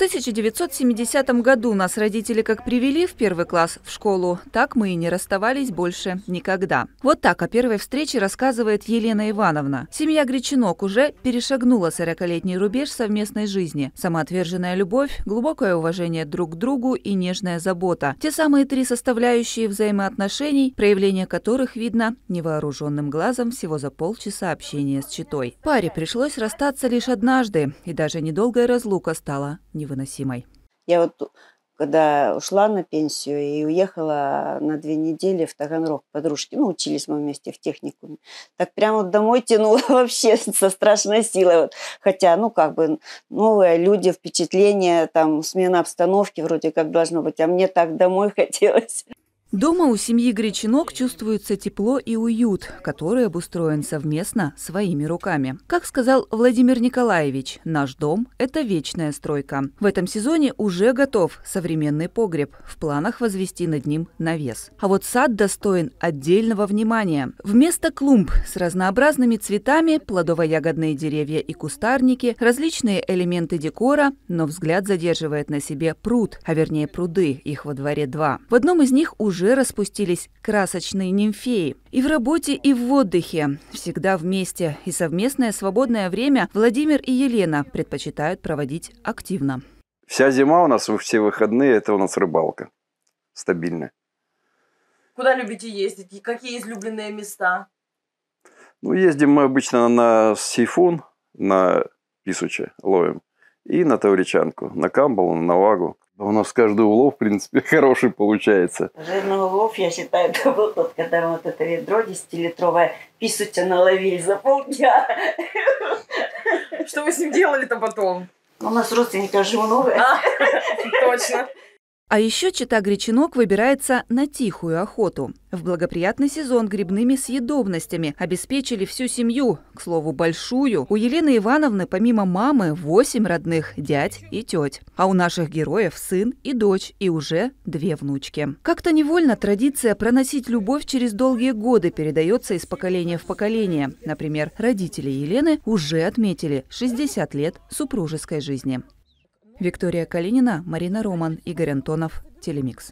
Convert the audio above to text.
1970 году нас родители как привели в первый класс в школу, так мы и не расставались больше никогда. Вот так о первой встрече рассказывает Елена Ивановна. Семья Гречинок уже перешагнула 40-летний рубеж совместной жизни. Самоотверженная любовь, глубокое уважение друг к другу и нежная забота. Те самые три составляющие взаимоотношений, проявление которых видно невооруженным глазом всего за полчаса общения с читой. Паре пришлось расстаться лишь однажды, и даже недолгая разлука стала невозможной невыносимой. Я вот когда ушла на пенсию и уехала на две недели в Таганрог подружки, ну, учились мы вместе в техникуме, так прямо вот домой тянула вообще со страшной силой. Вот. Хотя, ну, как бы новые люди, впечатления, там, смена обстановки вроде как должно быть, а мне так домой хотелось. Дома у семьи Гречинок чувствуется тепло и уют, который обустроен совместно своими руками. Как сказал Владимир Николаевич, наш дом – это вечная стройка. В этом сезоне уже готов современный погреб. В планах возвести над ним навес. А вот сад достоин отдельного внимания. Вместо клумб с разнообразными цветами, плодово-ягодные деревья и кустарники, различные элементы декора, но взгляд задерживает на себе пруд, а вернее пруды, их во дворе два. В одном из них уже уже распустились красочные нимфеи. И в работе, и в отдыхе. Всегда вместе. И совместное свободное время Владимир и Елена предпочитают проводить активно. Вся зима у нас, все выходные, это у нас рыбалка. стабильно. Куда любите ездить? И какие излюбленные места? Ну, ездим мы обычно на Сейфун, на Писуче ловим, и на Тавричанку, на Камбалу, на Вагу. Да у нас каждый улов, в принципе, хороший получается. Жирный улов, я считаю, это был тот, когда мы вот это ведро 10-литровое писутя наловили за полдня. Что вы с ним делали-то потом? У нас родственников же много. А, точно. А еще чита-гречинок выбирается на тихую охоту. В благоприятный сезон грибными съедобностями обеспечили всю семью, к слову, большую. У Елены Ивановны помимо мамы восемь родных, дядь и теть. А у наших героев сын и дочь, и уже две внучки. Как-то невольно традиция проносить любовь через долгие годы передается из поколения в поколение. Например, родители Елены уже отметили 60 лет супружеской жизни. Виктория Калинина, Марина Роман, Игорь Антонов, Телемикс.